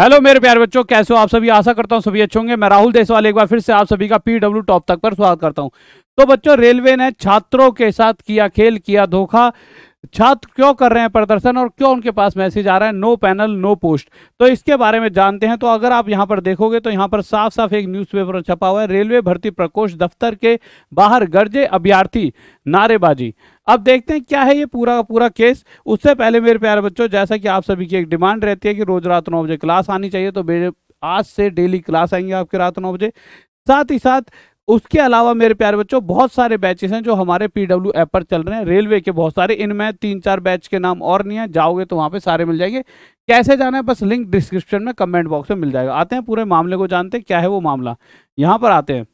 hello मेरे प्यार बच्चों कैसे हो आप सभी आशा करता हूं सभी अच्छे होंगे मैं राहुल देसवाल एक बार फिर से आप सभी का पीडब्ल्यू टॉप तक पर स्वागत करता हूँ तो बच्चों रेलवे ने छात्रों के साथ किया खेल किया धोखा छात्र क्यों कर रहे हैं प्रदर्शन और क्यों उनके पास मैसेज आ रहा है नो पैनल नो पोस्ट तो इसके बारे में जानते हैं तो अगर आप यहाँ पर देखोगे तो यहाँ पर साफ साफ एक न्यूज़पेपर छपा हुआ है रेलवे भर्ती प्रकोष्ठ दफ्तर के बाहर गर्जे अभ्यार्थी नारेबाजी अब देखते हैं क्या है ये पूरा का पूरा केस उससे पहले मेरे प्यारे बच्चों जैसा कि आप सभी की एक डिमांड रहती है कि रोज रात नौ बजे क्लास आनी चाहिए तो आज से डेली क्लास आएंगे आपके रात नौ बजे साथ ही साथ उसके अलावा मेरे प्यारे बच्चों बहुत सारे बैचेस हैं जो हमारे पीडब्ल्यू ऐप पर चल रहे हैं रेलवे के बहुत सारे इनमें तीन चार बैच के नाम और नहीं है जाओगे तो वहाँ पे सारे मिल जाएंगे कैसे जाना है बस लिंक डिस्क्रिप्शन में कमेंट बॉक्स में मिल जाएगा आते हैं पूरे मामले को जानते हैं क्या है वो मामला यहाँ पर आते हैं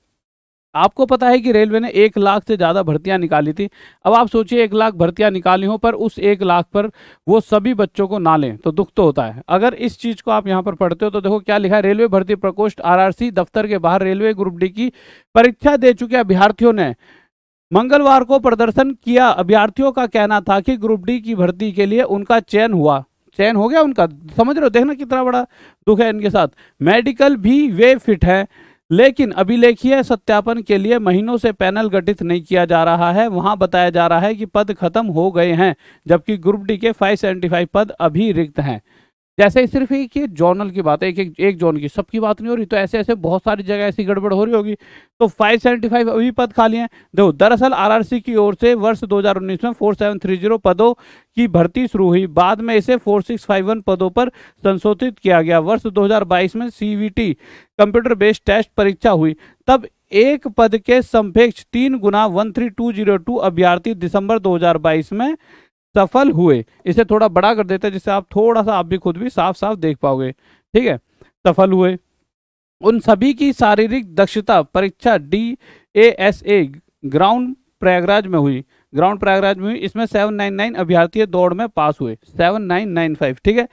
आपको पता है कि रेलवे ने एक लाख से ज़्यादा भर्तियां निकाली थी अब आप सोचिए एक लाख भर्तियां निकाली हो पर उस एक लाख पर वो सभी बच्चों को ना लें तो दुख तो होता है अगर इस चीज़ को आप यहाँ पर पढ़ते हो तो देखो क्या लिखा है रेलवे भर्ती प्रकोष्ठ आरआरसी दफ्तर के बाहर रेलवे ग्रुप डी की परीक्षा दे चुके अभ्यर्थियों ने मंगलवार को प्रदर्शन किया अभ्यार्थियों का कहना था कि ग्रुप डी की भर्ती के लिए उनका चयन हुआ चयन हो गया उनका समझ रहे हो देखना कितना बड़ा दुख है इनके साथ मेडिकल भी वे फिट हैं लेकिन अभिलेखीय सत्यापन के लिए महीनों से पैनल गठित नहीं किया जा रहा है वहां बताया जा रहा है कि पद खत्म हो गए हैं जबकि ग्रुप डी के 575 पद अभी रिक्त हैं जैसे सिर्फ एक ये जोनल की बात है एक एक, एक जोन की सबकी बात नहीं हो रही तो ऐसे ऐसे बहुत सारी जगह ऐसी गड़बड़ हो रही होगी तो 575 अभी पद खाली हैं देखो दरअसल आरआरसी की ओर से वर्ष 2019 में 4730 पदों की भर्ती शुरू हुई बाद में इसे 4651 पदों पर संशोधित किया गया वर्ष दो में सी कंप्यूटर बेस्ड टेस्ट परीक्षा हुई तब एक पद के संपेक्ष तीन गुना वन अभ्यर्थी दिसंबर दो में सफल हुए इसे थोड़ा बड़ा कर देते हैं जिससे आप थोड़ा सा आप भी खुद भी साफ साफ देख पाओगे ठीक है सफल हुए उन सभी की शारीरिक दक्षता परीक्षा D A S A ground Prayagraj में हुई ग्राउंड प्रयागराज में हुई इसमें सेवन नाइन नाइन अभ्यर्थी दौड़ में पास हुए सेवन नाइन नाइन फाइव ठीक है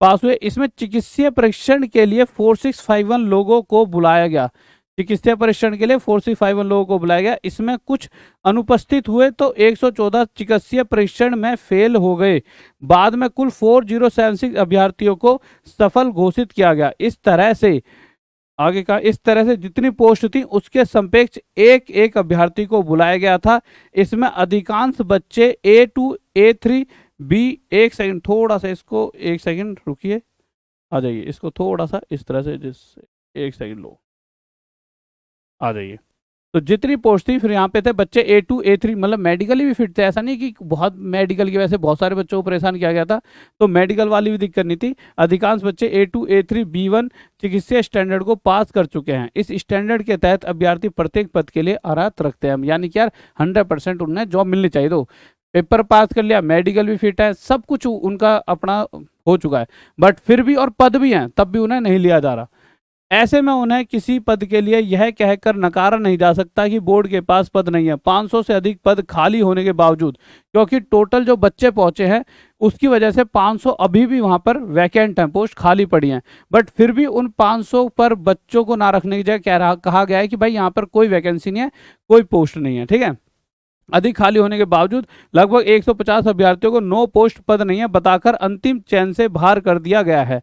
पास हुए इसमें चिकित्सीय परीक्षण के लिए फोर सिक्स फाइव वन लोगों को बुलाया गया चिकित्सा परीक्षण के लिए फोर सी फाइव लोगों को बुलाया गया इसमें कुछ अनुपस्थित हुए तो 114 चिकित्सीय परीक्षण में फेल हो गए बाद में कुल 4076 अभ्यर्थियों को सफल घोषित किया गया इस तरह से आगे का इस तरह से जितनी पोस्ट थी उसके संपेक्ष एक एक अभ्यर्थी को बुलाया गया था इसमें अधिकांश बच्चे A two A three B एक सेकेंड थोड़ा सा इसको एक सेकेंड रुकिए आ जाइए इसको थोड़ा सा इस तरह से जिस एक सेकेंड लो आ जाइए तो जितनी पोस्ट थी फिर यहाँ पे थे बच्चे ए टू ए थ्री मतलब मेडिकली भी फिट थे ऐसा नहीं कि बहुत मेडिकल की वजह से बहुत सारे बच्चों को परेशान किया गया था तो मेडिकल वाली भी दिक्कत नहीं थी अधिकांश बच्चे A two A three B one चिकित्सीय स्टैंडर्ड को पास कर चुके हैं इस स्टैंडर्ड के तहत अभ्यर्थी प्रत्येक पद के लिए अर्हत रखते हैं यानी कि यार हंड्रेड परसेंट उन्हें जॉब मिलनी चाहिए तो पेपर पास कर लिया मेडिकल भी फिट है सब कुछ उनका अपना हो चुका है बट फिर भी और पद भी हैं तब भी उन्हें नहीं लिया जा रहा ऐसे में उन्हें किसी पद के लिए यह कहकर नकारा नहीं जा सकता कि बोर्ड के पास पद नहीं है 500 से अधिक पद खाली होने के बावजूद क्योंकि टोटल जो बच्चे पहुंचे हैं उसकी वजह से 500 अभी भी वहां पर वैकेंट हैं पोस्ट खाली पड़ी हैं बट फिर भी उन 500 पर बच्चों को ना रखने की जगह कह रहा कहा गया है कि भाई यहाँ पर कोई वैकेंसी नहीं है कोई पोस्ट नहीं है ठीक है अधिक खाली होने के बावजूद लगभग एक अभ्यर्थियों को नो पोस्ट पद नहीं है बताकर अंतिम चयन से बाहर कर दिया गया है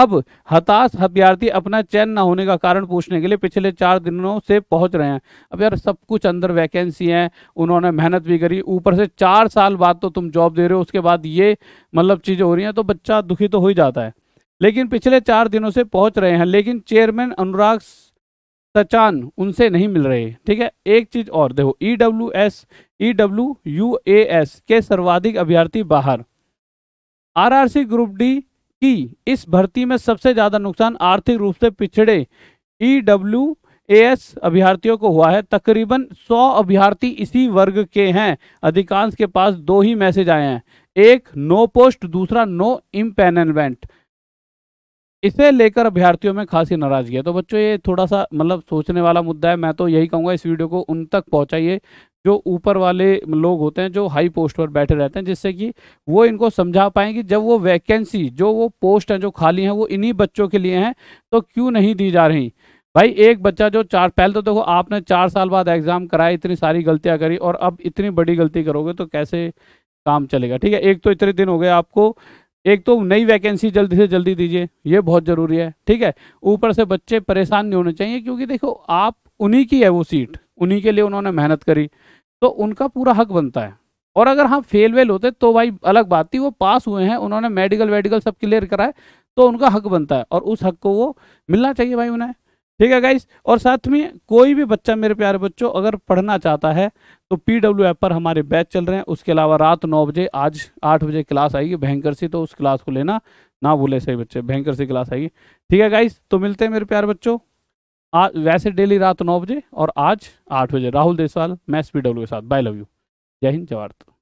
अब हताश अभ्यार्थी अपना चैन न होने का कारण पूछने के लिए पिछले चार दिनों से पहुंच रहे हैं अब यार सब कुछ अंदर वैकेंसी है उन्होंने मेहनत भी करी ऊपर से चार साल बाद तो तुम जॉब दे रहे हो उसके बाद ये मतलब चीज़ें हो रही हैं तो बच्चा दुखी तो हो ही जाता है लेकिन पिछले चार दिनों से पहुंच रहे हैं लेकिन चेयरमैन अनुराग सचान उनसे नहीं मिल रहे ठीक है एक चीज़ और देखो E W S E W U A S के सर्वाधिक अभ्यर्थी बाहर आरआरसी ग्रुप डी कि इस भर्ती में सबसे ज़्यादा नुकसान आर्थिक रूप से पिछड़े ई e डब्ल्यू एएस अभ्यर्थियों को हुआ है तकरीबन 100 अभ्यर्थी इसी वर्ग के हैं अधिकांश के पास दो ही मैसेज आए हैं एक नो पोस्ट दूसरा नो इम्पेनमेंट इसे लेकर अभ्यर्थियों में खासी नाराजगी है तो बच्चों ये थोड़ा सा मतलब सोचने वाला मुद्दा है मैं तो यही कहूंगा इस वीडियो को उन तक पहुंचाइए जो ऊपर वाले लोग होते हैं जो हाई पोस्ट पर बैठे रहते हैं जिससे कि वो इनको समझा पाएंगे जब वो वैकेंसी जो वो पोस्ट हैं जो खाली हैं वो इन्हीं बच्चों के लिए हैं तो क्यों नहीं दी जा रही भाई एक बच्चा जो चार पहले तो देखो आपने चार साल बाद एग्जाम कराया इतनी सारी गलतियां करी और अब इतनी बड़ी गलती करोगे तो कैसे काम चलेगा ठीक है एक तो इतने दिन हो गए आपको एक तो नई वैकेंसी जल्दी से जल्दी दीजिए ये बहुत ज़रूरी है ठीक है ऊपर से बच्चे परेशान नहीं होने चाहिए क्योंकि देखो आप उन्हीं की है वो सीट उन्हीं के लिए उन्होंने मेहनत करी तो उनका पूरा हक बनता है और अगर हम हाँ, फेल वेल होते तो भाई अलग बात थी वो पास हुए हैं उन्होंने मेडिकल वेडिकल सब क्लियर कराए तो उनका हक बनता है और उस हक को वो मिलना चाहिए भाई उन्हें ठीक है गाइस और साथ में कोई भी बच्चा मेरे प्यारे बच्चों अगर पढ़ना चाहता है तो पी डब्ल्यू पर हमारे बैच चल रहे हैं उसके अलावा रात नौ बजे आज आठ बजे क्लास आएगी भयंकर सी तो उस क्लास को लेना ना भूले सही बच्चे भयंकर सी क्लास आएगी ठीक है गाइस तो मिलते हैं मेरे प्यारे बच्चों आज वैसे डेली रात नौ बजे और आज आठ बजे राहुल देसवाल मैं एस के साथ बाय लव यू जय हिंद जवाहर